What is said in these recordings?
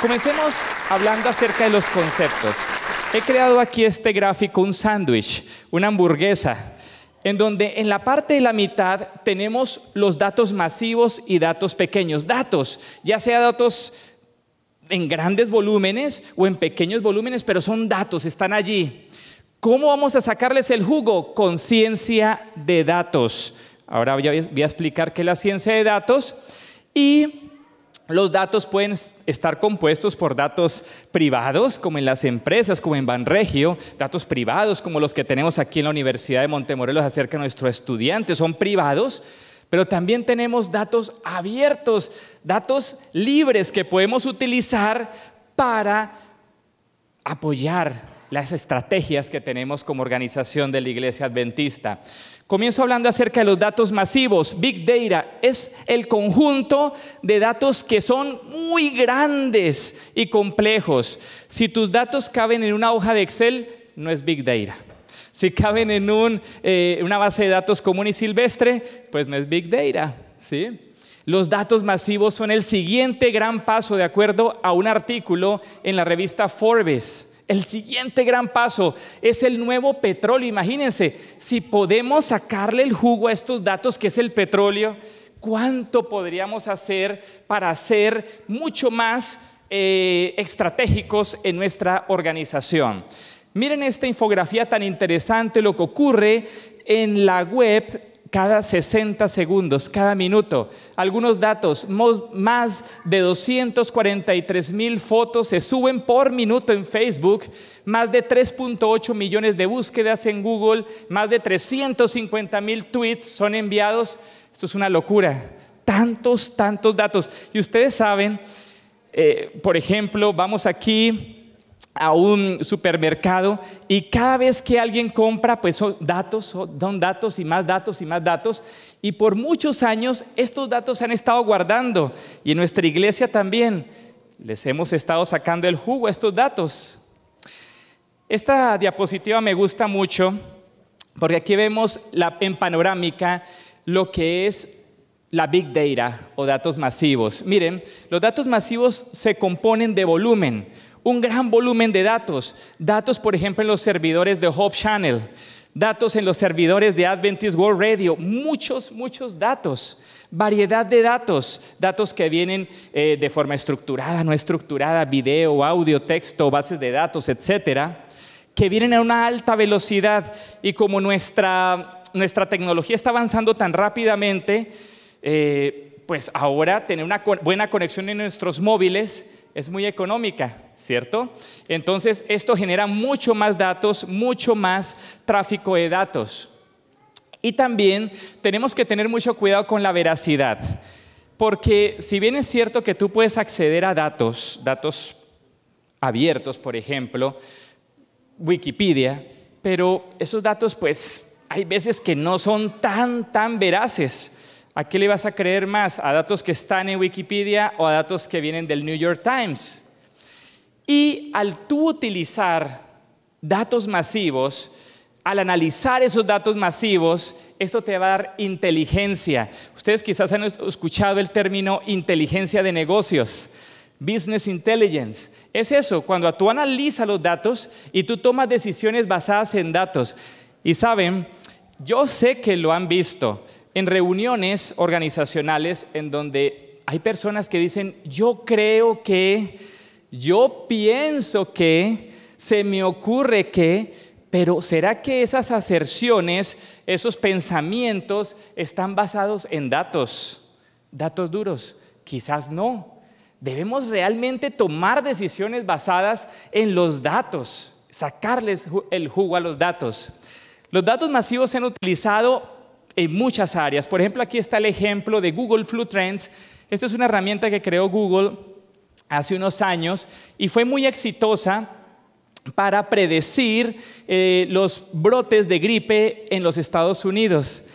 Comencemos hablando acerca de los conceptos. He creado aquí este gráfico, un sándwich, una hamburguesa, en donde en la parte de la mitad tenemos los datos masivos y datos pequeños. Datos, ya sea datos en grandes volúmenes o en pequeños volúmenes, pero son datos, están allí. ¿Cómo vamos a sacarles el jugo? Conciencia de datos. Ahora voy a explicar qué es la ciencia de datos. Y los datos pueden estar compuestos por datos privados, como en las empresas, como en Banregio, datos privados como los que tenemos aquí en la Universidad de Montemorelos acerca de nuestros estudiantes, son privados, pero también tenemos datos abiertos, datos libres que podemos utilizar para apoyar las estrategias que tenemos como organización de la Iglesia Adventista. Comienzo hablando acerca de los datos masivos. Big Data es el conjunto de datos que son muy grandes y complejos. Si tus datos caben en una hoja de Excel, no es Big Data. Si caben en eh, una base de datos común y silvestre, pues no es Big Data. Los datos masivos son el siguiente gran paso de acuerdo a un artículo en la revista Forbes. El siguiente gran paso es el nuevo petróleo. Imagínense, si podemos sacarle el jugo a estos datos que es el petróleo, ¿cuánto podríamos hacer para ser mucho más eh, estratégicos en nuestra organización? Miren esta infografía tan interesante, lo que ocurre en la web cada 60 segundos, cada minuto. Algunos datos, más de 243 mil fotos se suben por minuto en Facebook, más de 3.8 millones de búsquedas en Google, más de 350 mil tweets son enviados. Esto es una locura. Tantos, tantos datos. Y ustedes saben, eh, por ejemplo, vamos aquí a un supermercado y cada vez que alguien compra, pues son datos, son datos y más datos y más datos. Y por muchos años estos datos se han estado guardando y en nuestra iglesia también les hemos estado sacando el jugo a estos datos. Esta diapositiva me gusta mucho porque aquí vemos la, en panorámica lo que es la big data o datos masivos. Miren, los datos masivos se componen de volumen un gran volumen de datos. Datos, por ejemplo, en los servidores de Hope Channel, datos en los servidores de Adventist World Radio, muchos, muchos datos, variedad de datos, datos que vienen eh, de forma estructurada, no estructurada, video, audio, texto, bases de datos, etcétera, que vienen a una alta velocidad y como nuestra, tecnología está avanzando tan rápidamente, eh, pues ahora tener una buena conexión en nuestros móviles es muy económica, ¿cierto? Entonces esto genera mucho más datos, mucho más tráfico de datos. Y también tenemos que tener mucho cuidado con la veracidad, porque si bien es cierto que tú puedes acceder a datos, datos abiertos, por ejemplo, Wikipedia, pero esos datos pues hay veces que no son tan, tan veraces. ¿A qué le vas a creer más? ¿A datos que están en Wikipedia o a datos que vienen del New York Times? Y al tú utilizar datos masivos, al analizar esos datos masivos, esto te va a dar inteligencia. Ustedes quizás han escuchado el término inteligencia de negocios, business intelligence. Es eso, cuando tú analizas los datos y tú tomas decisiones basadas en datos. Y saben, yo sé que lo han visto en reuniones organizacionales en donde hay personas que dicen, yo creo que, yo pienso que, se me ocurre que, pero ¿será que esas aserciones, esos pensamientos están basados en datos? Datos duros. Quizás no. Debemos realmente tomar decisiones basadas en los datos, sacarles el jugo a los datos. Los datos masivos se han utilizado en muchas áreas. Por ejemplo, aquí está el ejemplo de Google Flu Trends. Esta es una herramienta que creó Google hace unos años y fue muy exitosa para predecir eh, los brotes de gripe en los Estados Unidos.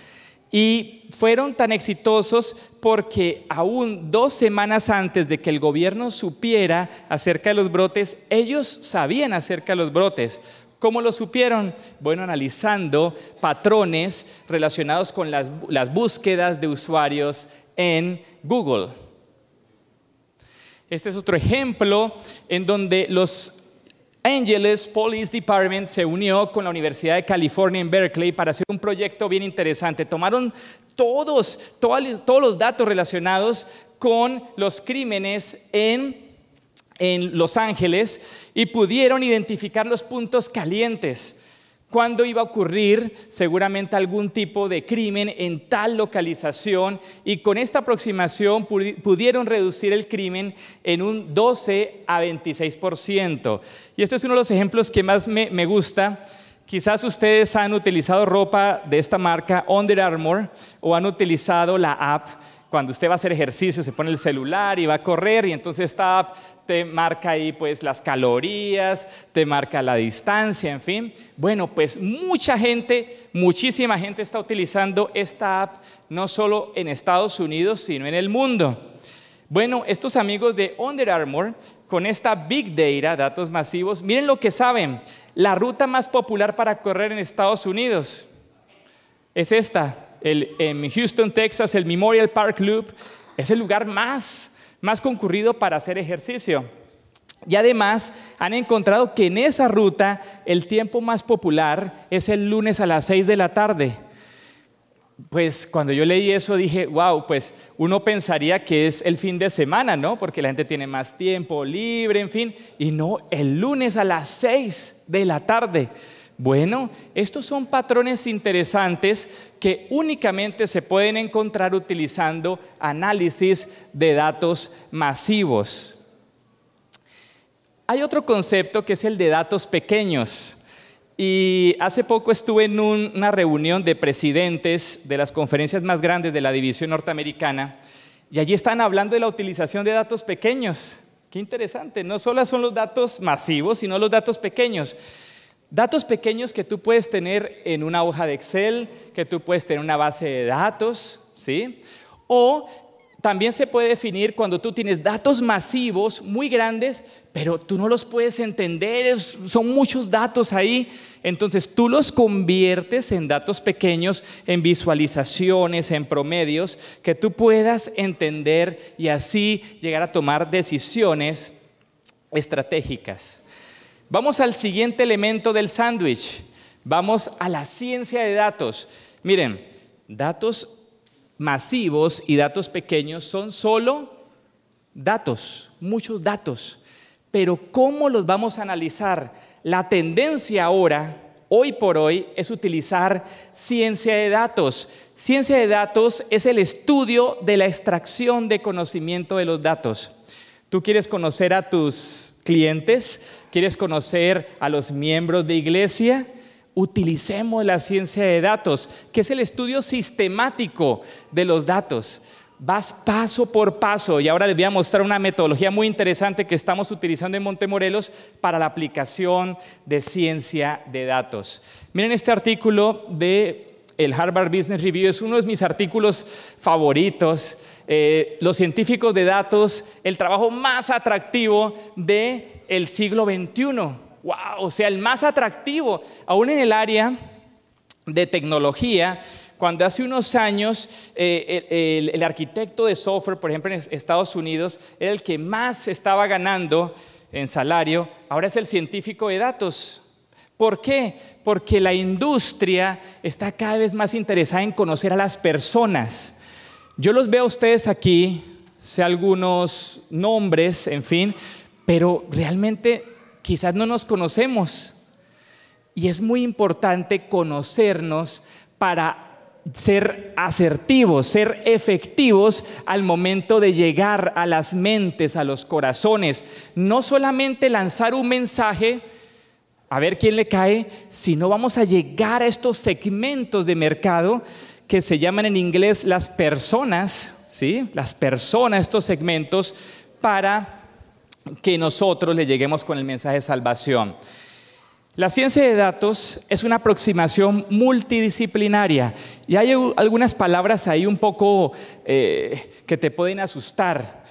Y fueron tan exitosos porque aún dos semanas antes de que el gobierno supiera acerca de los brotes, ellos sabían acerca de los brotes. ¿Cómo lo supieron? Bueno, analizando patrones relacionados con las, las búsquedas de usuarios en Google. Este es otro ejemplo en donde los Angeles Police Department se unió con la Universidad de California en Berkeley para hacer un proyecto bien interesante. Tomaron todos, todos, los datos relacionados con los crímenes en en Los Ángeles y pudieron identificar los puntos calientes. cuando iba a ocurrir seguramente algún tipo de crimen en tal localización y con esta aproximación pudieron reducir el crimen en un 12 a 26%. Y este es uno de los ejemplos que más me, me gusta. Quizás ustedes han utilizado ropa de esta marca, Under Armour, o han utilizado la app cuando usted va a hacer ejercicio, se pone el celular y va a correr y entonces esta app te marca ahí pues las calorías, te marca la distancia, en fin. Bueno, pues mucha gente, muchísima gente está utilizando esta app no solo en Estados Unidos, sino en el mundo. Bueno, estos amigos de Under Armour con esta Big Data, datos masivos, miren lo que saben. La ruta más popular para correr en Estados Unidos es esta, el, en Houston, Texas, el Memorial Park Loop, es el lugar más, más concurrido para hacer ejercicio. Y además han encontrado que en esa ruta el tiempo más popular es el lunes a las 6 de la tarde. Pues cuando yo leí eso dije, wow, pues uno pensaría que es el fin de semana, ¿no? Porque la gente tiene más tiempo libre, en fin. Y no, el lunes a las 6 de la tarde. Bueno, estos son patrones interesantes que únicamente se pueden encontrar utilizando análisis de datos masivos. Hay otro concepto que es el de datos pequeños. Y hace poco estuve en una reunión de presidentes de las conferencias más grandes de la división norteamericana y allí están hablando de la utilización de datos pequeños. Qué interesante, no solo son los datos masivos, sino los datos pequeños. Datos pequeños que tú puedes tener en una hoja de Excel, que tú puedes tener una base de datos, ¿sí? O también se puede definir cuando tú tienes datos masivos, muy grandes, pero tú no los puedes entender, son muchos datos ahí. Entonces tú los conviertes en datos pequeños, en visualizaciones, en promedios, que tú puedas entender y así llegar a tomar decisiones estratégicas. Vamos al siguiente elemento del sándwich. Vamos a la ciencia de datos. Miren, datos masivos y datos pequeños son solo datos, muchos datos. Pero ¿cómo los vamos a analizar? La tendencia ahora hoy por hoy es utilizar ciencia de datos. Ciencia de datos es el estudio de la extracción de conocimiento de los datos. Tú quieres conocer a tus clientes, ¿Quieres conocer a los miembros de iglesia? Utilicemos la ciencia de datos, que es el estudio sistemático de los datos. Vas paso por paso y ahora les voy a mostrar una metodología muy interesante que estamos utilizando en Montemorelos para la aplicación de ciencia de datos. Miren este artículo de el Harvard Business Review, es uno de mis artículos favoritos eh, los científicos de datos el trabajo más atractivo del el siglo XXI. ¡Wow! O sea, el más atractivo, aún en el área de tecnología, cuando hace unos años eh, el, arquitecto de software, por ejemplo en Estados Unidos, era el que más estaba ganando en salario, ahora es el científico de datos. ¿Por qué? Porque la industria está cada vez más interesada en conocer a las personas. Yo los veo a ustedes aquí, sé algunos nombres, en fin, pero realmente quizás no nos conocemos. Y es muy importante conocernos para ser asertivos, ser efectivos al momento de llegar a las mentes, a los corazones. No solamente lanzar un mensaje a ver quién le cae, sino vamos a llegar a estos segmentos de mercado que se llaman en inglés las personas, ¿sí? Las personas, estos segmentos, para que nosotros le lleguemos con el mensaje de salvación. La ciencia de datos es una aproximación multidisciplinaria y hay algunas palabras ahí un poco eh, que te pueden asustar.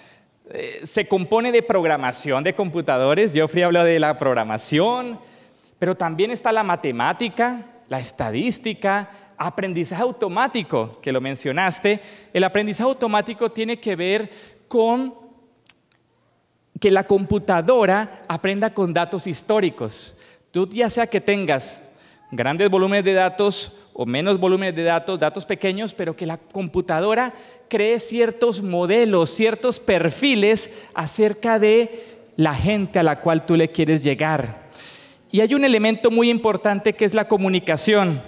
Eh, se compone de programación de computadores, Geoffrey habló de la programación, pero también está la matemática, la estadística, aprendizaje automático, que lo mencionaste, el aprendizaje automático tiene que ver con que la computadora aprenda con datos históricos. Tú ya sea que tengas grandes volúmenes de datos o menos volúmenes de datos, datos pequeños, pero que la computadora cree ciertos modelos, ciertos perfiles acerca de la gente a la cual tú le quieres llegar. Y hay un elemento muy importante que es la comunicación.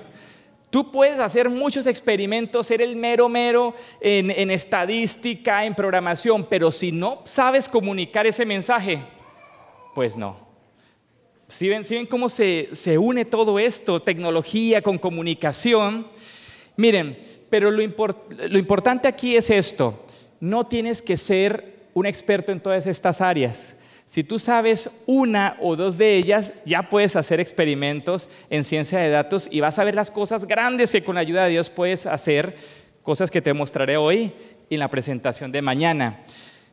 Tú puedes hacer muchos experimentos, ser el mero mero en, estadística, en programación, pero si no sabes comunicar ese mensaje, pues no. Si ¿Sí ven, ¿sí ven, cómo se, une todo esto, tecnología con comunicación. Miren, pero lo, importante aquí es esto, no tienes que ser un experto en todas estas áreas, si tú sabes una o dos de ellas, ya puedes hacer experimentos en ciencia de datos y vas a ver las cosas grandes que con la ayuda de Dios puedes hacer, cosas que te mostraré hoy y en la presentación de mañana.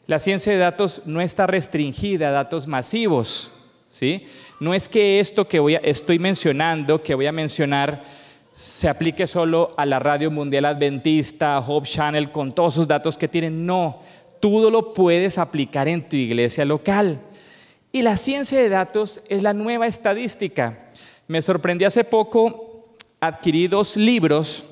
La ciencia de datos no está restringida a datos masivos, ¿sí? No es que esto que estoy mencionando, que voy a mencionar, se aplique solo a la Radio Mundial Adventista, Hope Channel, con todos sus datos que tienen. No, todo lo puedes aplicar en tu iglesia local. Y la ciencia de datos es la nueva estadística. Me sorprendí hace poco, adquirí dos libros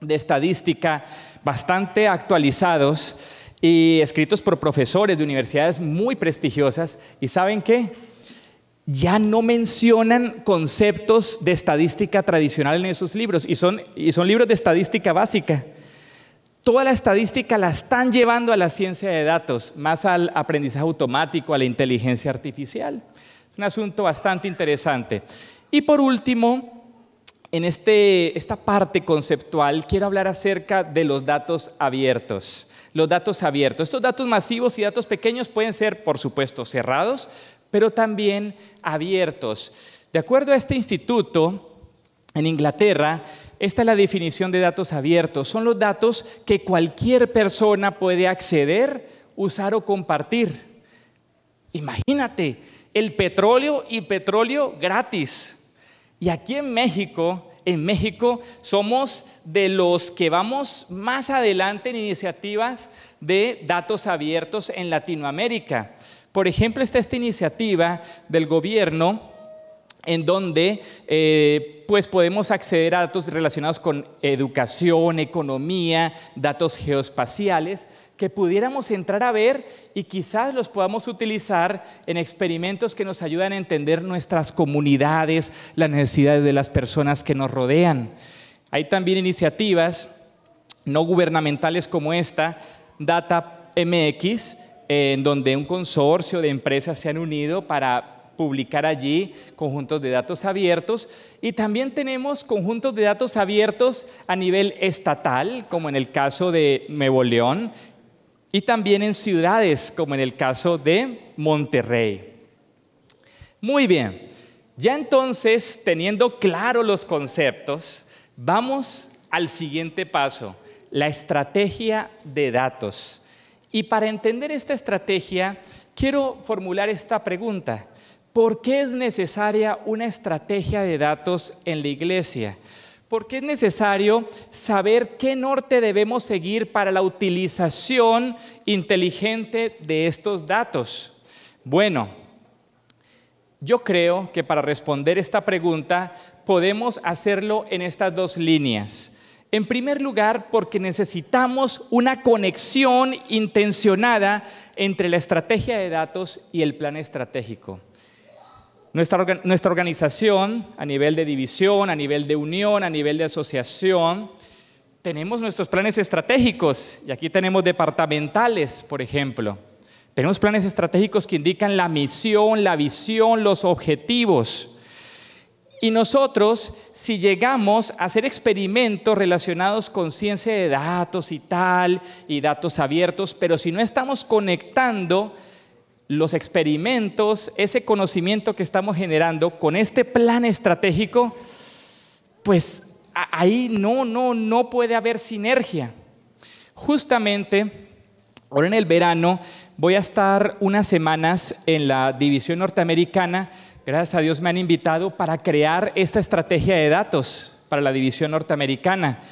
de estadística bastante actualizados y escritos por profesores de universidades muy prestigiosas. ¿Y saben qué? Ya no mencionan conceptos de estadística tradicional en esos libros y son libros de estadística básica toda la estadística la están llevando a la ciencia de datos, más al aprendizaje automático, a la inteligencia artificial. Es un asunto bastante interesante. Y por último, en este, esta parte conceptual quiero hablar acerca de los datos abiertos. Los datos abiertos. Estos datos masivos y datos pequeños pueden ser, por supuesto, cerrados, pero también abiertos. De acuerdo a este instituto, en Inglaterra, esta es la definición de datos abiertos. Son los datos que cualquier persona puede acceder, usar o compartir. Imagínate, el petróleo y petróleo gratis. Y aquí en México, en México somos de los que vamos más adelante en iniciativas de datos abiertos en Latinoamérica. Por ejemplo, está esta iniciativa del gobierno en donde eh, pues podemos acceder a datos relacionados con educación, economía, datos geoespaciales, que pudiéramos entrar a ver y quizás los podamos utilizar en experimentos que nos ayudan a entender nuestras comunidades, las necesidades de las personas que nos rodean. Hay también iniciativas no gubernamentales como esta, Data MX, en donde un consorcio de empresas se han unido para publicar allí conjuntos de datos abiertos y también tenemos conjuntos de datos abiertos a nivel estatal, como en el caso de Nuevo León, y también en ciudades, como en el caso de Monterrey. Muy bien, ya entonces, teniendo claro los conceptos, vamos al siguiente paso, la estrategia de datos. Y para entender esta estrategia, quiero formular esta pregunta. ¿Por qué es necesaria una estrategia de datos en la iglesia? ¿Por qué es necesario saber qué norte debemos seguir para la utilización inteligente de estos datos. Bueno, yo creo que para responder esta pregunta podemos hacerlo en estas dos líneas. En primer lugar, porque necesitamos una conexión intencionada entre la estrategia de datos y el plan estratégico. Nuestra, organización, a nivel de división, a nivel de unión, a nivel de asociación, tenemos nuestros planes estratégicos y aquí tenemos departamentales, por ejemplo. Tenemos planes estratégicos que indican la misión, la visión, los objetivos. Y nosotros, si llegamos a hacer experimentos relacionados con ciencia de datos y tal, y datos abiertos, pero si no estamos conectando los experimentos, ese conocimiento que estamos generando con este plan estratégico, pues ahí no, no, no puede haber sinergia. Justamente, ahora en el verano, voy a estar unas semanas en la división norteamericana. Gracias a Dios me han invitado para crear esta estrategia de datos para la división norteamericana,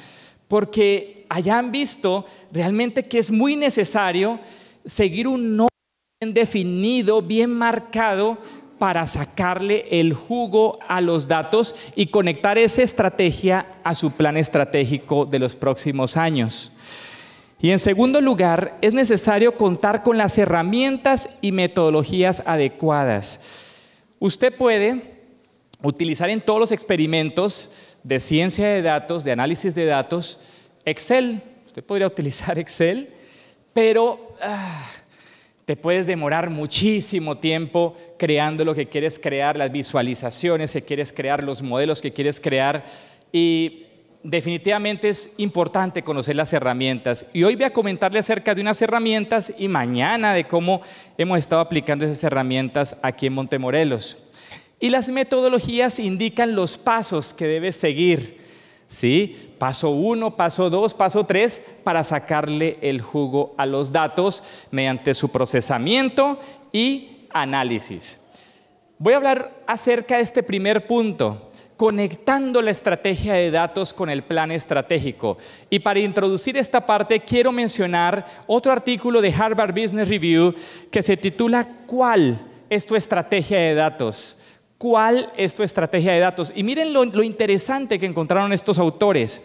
porque allá han visto realmente que es muy necesario seguir un definido, bien marcado para sacarle el jugo a los datos y conectar esa estrategia a su plan estratégico de los próximos años. Y en segundo lugar, es necesario contar con las herramientas y metodologías adecuadas. Usted puede utilizar en todos los experimentos de ciencia de datos, de análisis de datos, Excel. Usted podría utilizar Excel, pero... Ah, te puedes demorar muchísimo tiempo creando lo que quieres crear, las visualizaciones que quieres crear, los modelos que quieres crear. Y definitivamente es importante conocer las herramientas. Y hoy voy a comentarle acerca de unas herramientas y mañana de cómo hemos estado aplicando esas herramientas aquí en Montemorelos. Y las metodologías indican los pasos que debes seguir ¿sí? Paso uno, paso dos, paso tres, para sacarle el jugo a los datos mediante su procesamiento y análisis. Voy a hablar acerca de este primer punto, conectando la estrategia de datos con el plan estratégico. Y para introducir esta parte, quiero mencionar otro artículo de Harvard Business Review que se titula ¿Cuál es tu estrategia de datos? cuál es tu estrategia de datos. Y miren lo, interesante que encontraron estos autores.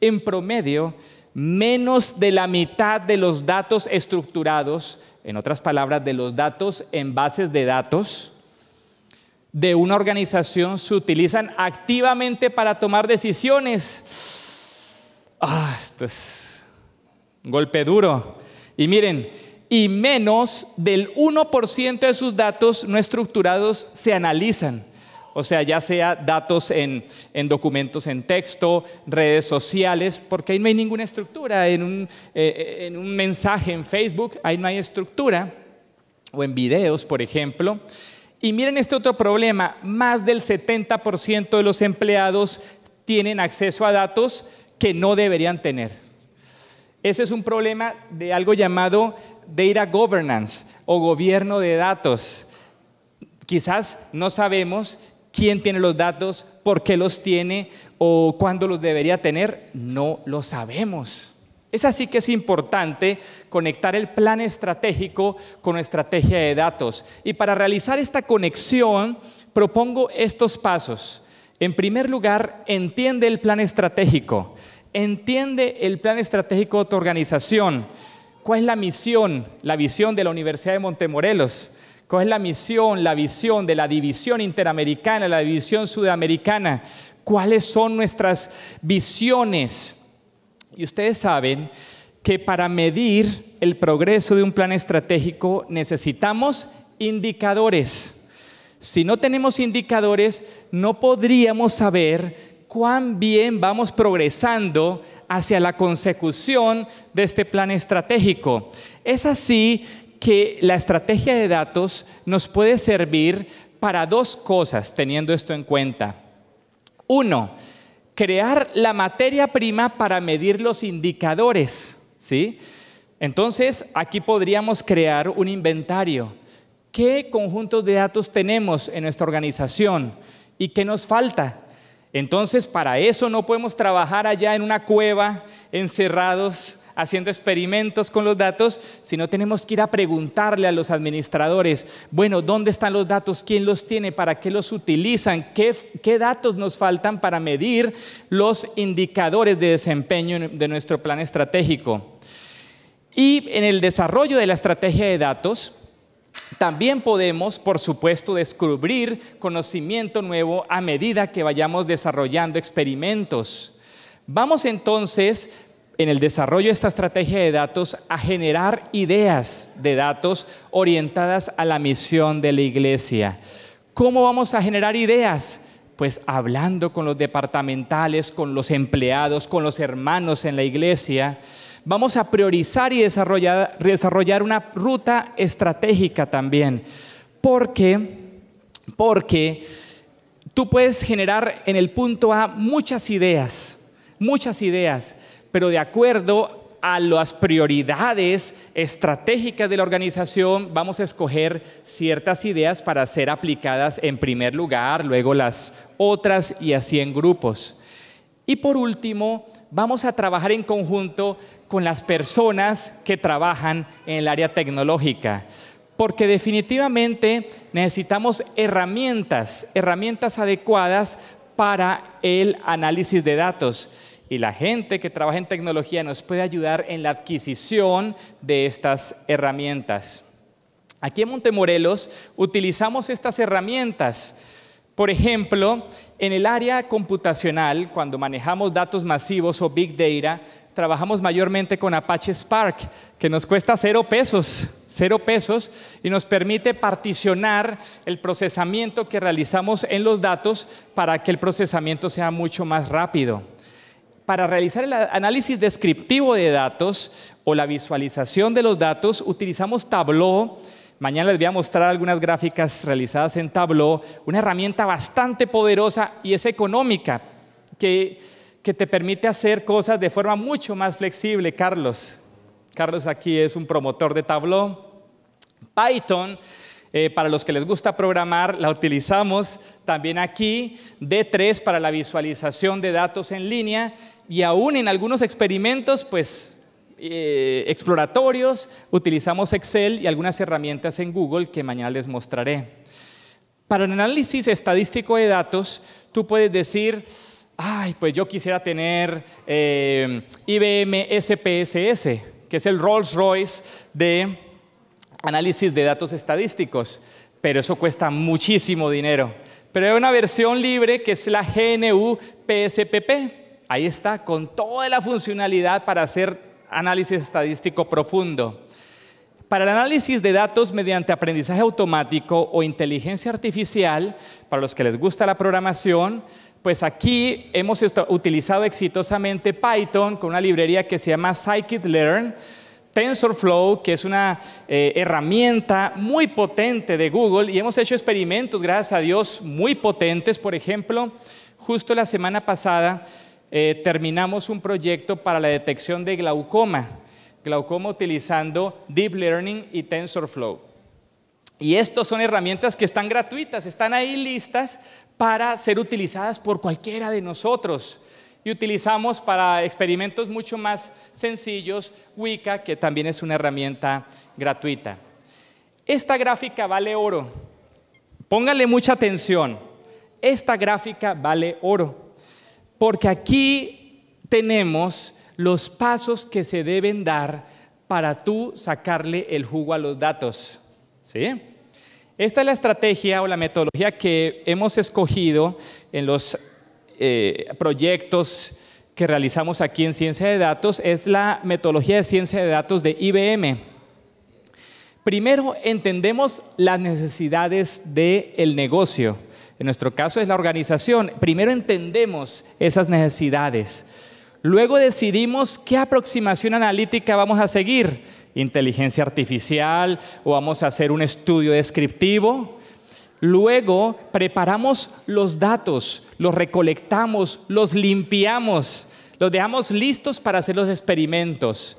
En promedio, menos de la mitad de los datos estructurados, en otras palabras, de los datos en bases de datos, de una organización se utilizan activamente para tomar decisiones. Ah, esto es un golpe duro. Y miren, y menos del 1% de sus datos no estructurados se analizan. O sea, ya sea datos en, documentos en texto, redes sociales, porque ahí no hay ninguna estructura. En un, eh, eh, en un mensaje en Facebook, ahí no hay estructura. O en videos, por ejemplo. Y miren este otro problema. Más del 70% de los empleados tienen acceso a datos que no deberían tener. Ese es un problema de algo llamado data governance o gobierno de datos. Quizás no sabemos quién tiene los datos, por qué los tiene o cuándo los debería tener. No lo sabemos. Es así que es importante conectar el plan estratégico con estrategia de datos. Y para realizar esta conexión, propongo estos pasos. En primer lugar, entiende el plan estratégico. Entiende el plan estratégico de tu organización. ¿Cuál es la misión, la visión de la Universidad de Montemorelos? ¿Cuál es la misión, la visión de la división interamericana, la división sudamericana? ¿Cuáles son nuestras visiones? Y ustedes saben que para medir el progreso de un plan estratégico necesitamos indicadores. Si no tenemos indicadores, no podríamos saber cuán bien vamos progresando hacia la consecución de este plan estratégico. Es así que la estrategia de datos nos puede servir para dos cosas, teniendo esto en cuenta. Uno, crear la materia prima para medir los indicadores, ¿sí? Entonces, aquí podríamos crear un inventario. ¿Qué conjuntos de datos tenemos en nuestra organización? ¿Y qué nos falta? Entonces, para eso no podemos trabajar allá en una cueva, encerrados, haciendo experimentos con los datos, sino tenemos que ir a preguntarle a los administradores, bueno, ¿dónde están los datos? ¿Quién los tiene? ¿Para qué los utilizan? ¿Qué, qué datos nos faltan para medir los indicadores de desempeño de nuestro plan estratégico? Y en el desarrollo de la estrategia de datos, también podemos, por supuesto, descubrir conocimiento nuevo a medida que vayamos desarrollando experimentos. Vamos entonces, en el desarrollo de esta estrategia de datos, a generar ideas de datos orientadas a la misión de la iglesia. ¿Cómo vamos a generar ideas? Pues hablando con los departamentales, con los empleados, con los hermanos en la iglesia vamos a priorizar y desarrollar, una ruta estratégica también. Porque, porque tú puedes generar en el punto A muchas ideas, muchas ideas, pero de acuerdo a las prioridades estratégicas de la organización, vamos a escoger ciertas ideas para ser aplicadas en primer lugar, luego las otras y así en grupos. Y por último, vamos a trabajar en conjunto con las personas que trabajan en el área tecnológica, porque definitivamente necesitamos herramientas, herramientas adecuadas para el análisis de datos. Y la gente que trabaja en tecnología nos puede ayudar en la adquisición de estas herramientas. Aquí en Montemorelos utilizamos estas herramientas. Por ejemplo, en el área computacional, cuando manejamos datos masivos o big data, trabajamos mayormente con Apache Spark, que nos cuesta cero pesos, cero pesos, y nos permite particionar el procesamiento que realizamos en los datos para que el procesamiento sea mucho más rápido. Para realizar el análisis descriptivo de datos o la visualización de los datos, utilizamos Tableau. Mañana les voy a mostrar algunas gráficas realizadas en Tableau, una herramienta bastante poderosa y es económica, que que te permite hacer cosas de forma mucho más flexible, Carlos. Carlos aquí es un promotor de Tableau. Python, eh, para los que les gusta programar, la utilizamos también aquí. D3 para la visualización de datos en línea y aún en algunos experimentos, pues eh, exploratorios, utilizamos Excel y algunas herramientas en Google que mañana les mostraré. Para el análisis estadístico de datos, tú puedes decir, ay, pues yo quisiera tener eh, IBM SPSS, que es el Rolls Royce de análisis de datos estadísticos, pero eso cuesta muchísimo dinero. Pero hay una versión libre que es la GNU PSPP. Ahí está, con toda la funcionalidad para hacer análisis estadístico profundo. Para el análisis de datos mediante aprendizaje automático o inteligencia artificial, para los que les gusta la programación, pues aquí hemos utilizado exitosamente Python con una librería que se llama scikit-learn, TensorFlow, que es una eh, herramienta muy potente de Google, y hemos hecho experimentos, gracias a Dios, muy potentes. Por ejemplo, justo la semana pasada eh, terminamos un proyecto para la detección de glaucoma, glaucoma utilizando Deep Learning y TensorFlow. Y estas son herramientas que están gratuitas, están ahí listas para ser utilizadas por cualquiera de nosotros. Y utilizamos para experimentos mucho más sencillos Wicca, que también es una herramienta gratuita. Esta gráfica vale oro. Póngale mucha atención. Esta gráfica vale oro. Porque aquí tenemos los pasos que se deben dar para tú sacarle el jugo a los datos. ¿Sí? Esta es la estrategia o la metodología que hemos escogido en los eh, proyectos que realizamos aquí en ciencia de datos. Es la metodología de ciencia de datos de IBM. Primero, entendemos las necesidades del negocio. En nuestro caso es la organización. Primero entendemos esas necesidades. Luego decidimos qué aproximación analítica vamos a seguir inteligencia artificial o vamos a hacer un estudio descriptivo. Luego preparamos los datos, los recolectamos, los limpiamos, los dejamos listos para hacer los experimentos.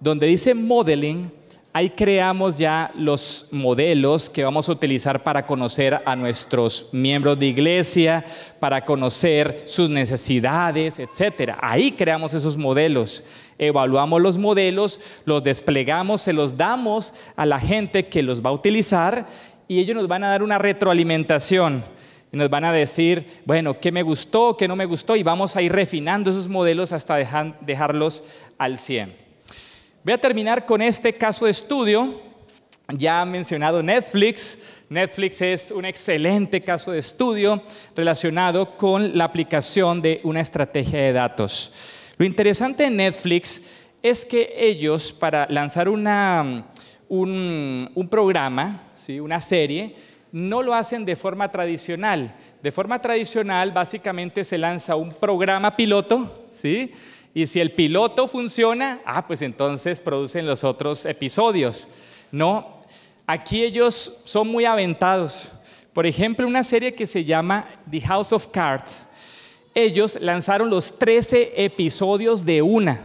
Donde dice modeling, ahí creamos ya los modelos que vamos a utilizar para conocer a nuestros miembros de iglesia, para conocer sus necesidades, etc. Ahí creamos esos modelos evaluamos los modelos, los desplegamos, se los damos a la gente que los va a utilizar y ellos nos van a dar una retroalimentación. nos van a decir, bueno, qué me gustó, qué no me gustó, y vamos a ir refinando esos modelos hasta dejarlos al 100. Voy a terminar con este caso de estudio. Ya ha mencionado Netflix. Netflix es un excelente caso de estudio relacionado con la aplicación de una estrategia de datos. Lo interesante de Netflix es que ellos, para lanzar una, un, programa, ¿sí? una serie, no lo hacen de forma tradicional. De forma tradicional, básicamente se lanza un programa piloto, ¿sí? Y si el piloto funciona, ah, pues entonces producen los otros episodios. No, aquí ellos son muy aventados. Por ejemplo, una serie que se llama The House of Cards ellos lanzaron los 13 episodios de una,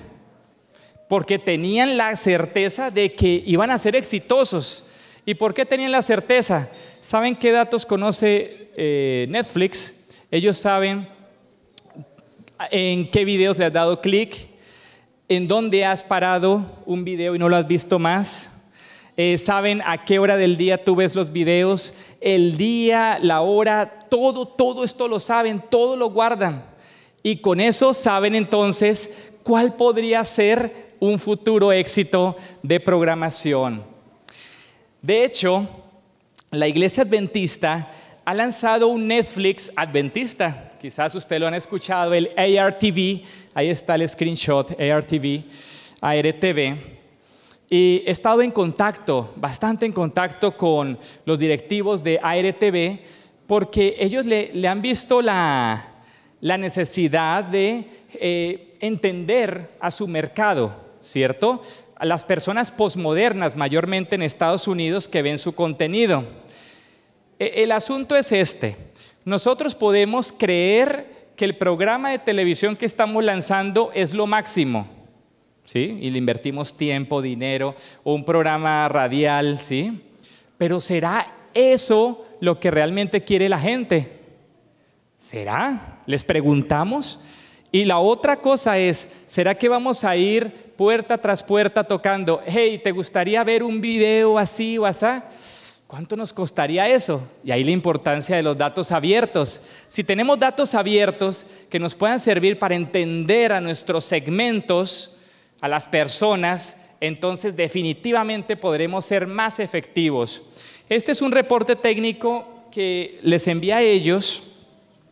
porque tenían la certeza de que iban a ser exitosos. ¿Y por qué tenían la certeza? ¿Saben qué datos conoce eh, Netflix? Ellos saben en qué videos le has dado clic, en dónde has parado un video y no lo has visto más. Eh, saben a qué hora del día tú ves los videos, el día, la hora, todo, todo esto lo saben, todo lo guardan. Y con eso saben entonces cuál podría ser un futuro éxito de programación. De hecho, la iglesia adventista ha lanzado un Netflix adventista. Quizás usted lo han escuchado, el ARTV. Ahí está el screenshot, ARTV, ARTV. Y he estado en contacto, bastante en contacto con los directivos de ARTV porque ellos le, han visto la, necesidad de eh, entender a su mercado, ¿cierto? A las personas posmodernas, mayormente en Estados Unidos, que ven su contenido. E, el asunto es este. Nosotros podemos creer que el programa de televisión que estamos lanzando es lo máximo, ¿sí? Y le invertimos tiempo, dinero, un programa radial, ¿sí? Pero ¿será eso lo que realmente quiere la gente? ¿Será? ¿Les preguntamos? Y la otra cosa es, ¿será que vamos a ir puerta tras puerta tocando? Hey, ¿te gustaría ver un video así o asá? ¿Cuánto nos costaría eso? Y ahí la importancia de los datos abiertos. Si tenemos datos abiertos que nos puedan servir para entender a nuestros segmentos, a las personas, entonces definitivamente podremos ser más efectivos. Este es un reporte técnico que les envía a ellos,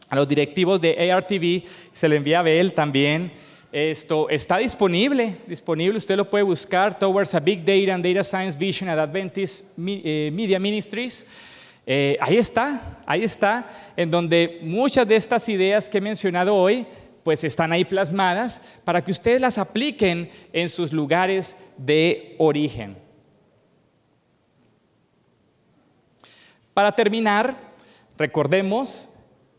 a los directivos de ARTV, se le envía a Bell también. Esto está disponible, disponible, usted lo puede buscar, Towards a Big Data and Data Science Vision at Adventist eh, Media Ministries. Eh, ahí está, ahí está, en donde muchas de estas ideas que he mencionado hoy, pues están ahí plasmadas para que ustedes las apliquen en sus lugares de origen. Para terminar, recordemos,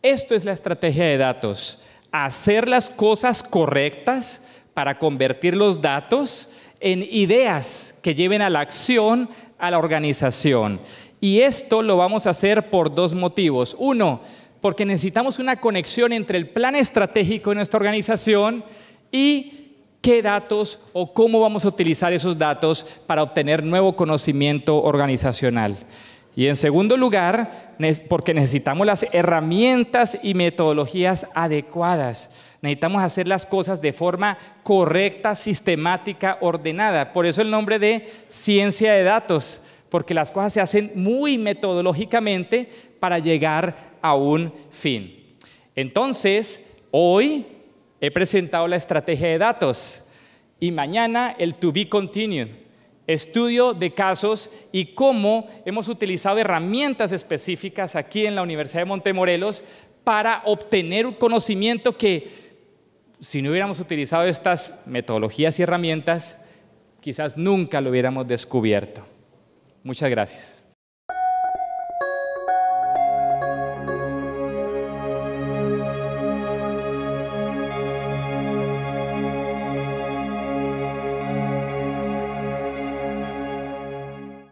esto es la estrategia de datos, hacer las cosas correctas para convertir los datos en ideas que lleven a la acción a la organización. Y esto lo vamos a hacer por dos motivos. Uno, porque necesitamos una conexión entre el plan estratégico de nuestra organización y qué datos o cómo vamos a utilizar esos datos para obtener nuevo conocimiento organizacional. Y en segundo lugar, porque necesitamos las herramientas y metodologías adecuadas. Necesitamos hacer las cosas de forma correcta, sistemática, ordenada. Por eso el nombre de ciencia de datos, porque las cosas se hacen muy metodológicamente para llegar a un fin. Entonces, hoy he presentado la estrategia de datos y mañana el to be continued estudio de casos y cómo hemos utilizado herramientas específicas aquí en la Universidad de Montemorelos para obtener un conocimiento que si no hubiéramos utilizado estas metodologías y herramientas, quizás nunca lo hubiéramos descubierto. Muchas gracias.